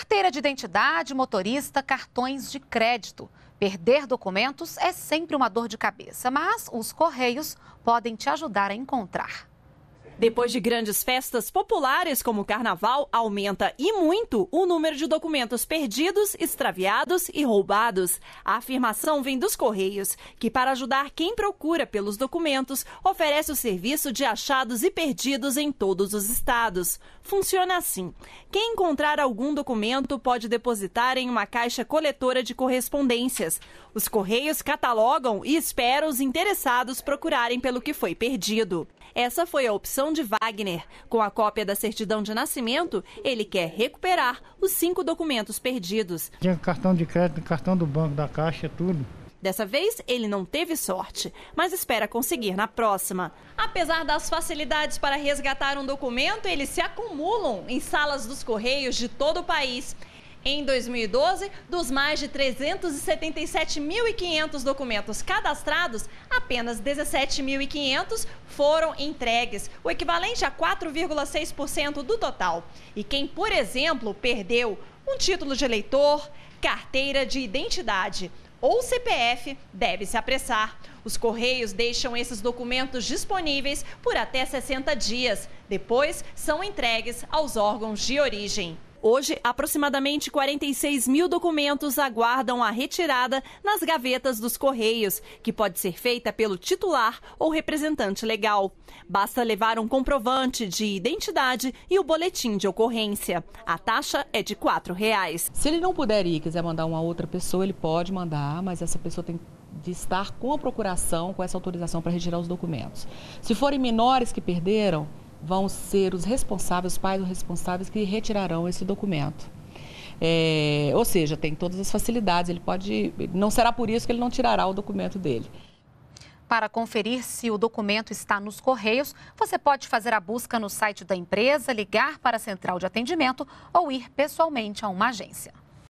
Carteira de identidade, motorista, cartões de crédito. Perder documentos é sempre uma dor de cabeça, mas os Correios podem te ajudar a encontrar. Depois de grandes festas populares como o carnaval, aumenta e muito o número de documentos perdidos, extraviados e roubados. A afirmação vem dos Correios, que para ajudar quem procura pelos documentos, oferece o serviço de achados e perdidos em todos os estados. Funciona assim: quem encontrar algum documento pode depositar em uma caixa coletora de correspondências. Os Correios catalogam e esperam os interessados procurarem pelo que foi perdido. Essa foi a opção de Wagner. Com a cópia da certidão de nascimento, ele quer recuperar os cinco documentos perdidos. Tinha cartão de crédito, cartão do banco, da caixa, tudo. Dessa vez, ele não teve sorte, mas espera conseguir na próxima. Apesar das facilidades para resgatar um documento, eles se acumulam em salas dos correios de todo o país. Em 2012, dos mais de 377.500 documentos cadastrados, apenas 17.500 foram entregues, o equivalente a 4,6% do total. E quem, por exemplo, perdeu um título de eleitor, carteira de identidade ou CPF, deve se apressar. Os Correios deixam esses documentos disponíveis por até 60 dias. Depois, são entregues aos órgãos de origem. Hoje, aproximadamente 46 mil documentos aguardam a retirada nas gavetas dos Correios, que pode ser feita pelo titular ou representante legal. Basta levar um comprovante de identidade e o boletim de ocorrência. A taxa é de R$ reais. Se ele não puder ir e quiser mandar uma outra pessoa, ele pode mandar, mas essa pessoa tem de estar com a procuração, com essa autorização para retirar os documentos. Se forem menores que perderam, vão ser os responsáveis, os pais responsáveis que retirarão esse documento. É, ou seja, tem todas as facilidades, ele pode. Não será por isso que ele não tirará o documento dele. Para conferir se o documento está nos correios, você pode fazer a busca no site da empresa, ligar para a central de atendimento ou ir pessoalmente a uma agência.